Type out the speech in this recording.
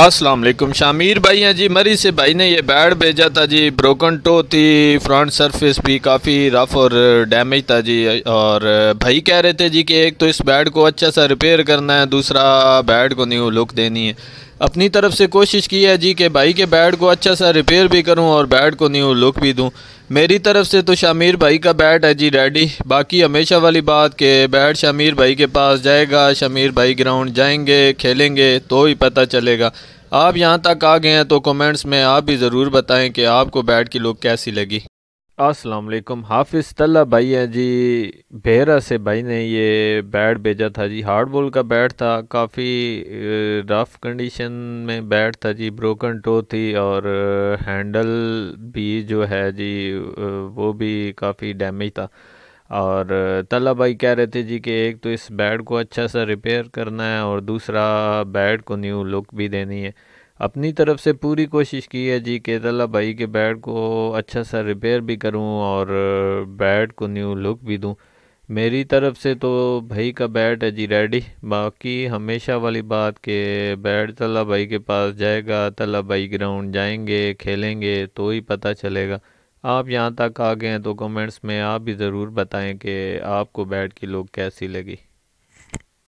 असलम शामिर भाई हैं जी मरी से भाई ने ये बैड भेजा था जी ब्रोकन टो थी फ्रंट सरफेस भी काफ़ी रफ और डैमेज था जी और भाई कह रहे थे जी कि एक तो इस बैड को अच्छा सा रिपेयर करना है दूसरा बैड को न्यू लुक देनी है अपनी तरफ से कोशिश की है जी कि भाई के बैड को अच्छा सा रिपेयर भी करूं और बैड को न्यू लुक भी दूँ मेरी तरफ से तो शामिर भाई का बैट है जी रेडी बाकी हमेशा वाली बात के बैट शामिर भाई के पास जाएगा शामिर भाई ग्राउंड जाएंगे खेलेंगे तो ही पता चलेगा आप यहाँ तक आ गए हैं तो कमेंट्स में आप भी ज़रूर बताएं कि आपको बैट की लुक कैसी लगी असलकुम हाफिज़ तल्ला भाई हैं जी बेहरा से भाई ने ये बैट भेजा था जी हार्ड बॉल का बैट था काफ़ी रफ कंडीशन में बैट था जी ब्रोकन टो थी और हैंडल भी जो है जी वो भी काफ़ी डैमेज था और तल्ला भाई कह रहे थे जी कि एक तो इस बैट को अच्छा सा रिपेयर करना है और दूसरा बैट को न्यू लुक भी देनी है अपनी तरफ से पूरी कोशिश की है जी तला भाई के बैट को अच्छा सा रिपेयर भी करूं और बैट को न्यू लुक भी दूं मेरी तरफ से तो भाई का बैट है जी रेडी बाकी हमेशा वाली बात के बैट तला तो भाई के पास जाएगा तला तो भाई ग्राउंड जाएंगे खेलेंगे तो ही पता चलेगा आप यहाँ तक आ गए हैं तो कमेंट्स में आप भी ज़रूर बताएं कि आपको बैट की लुक कैसी लगी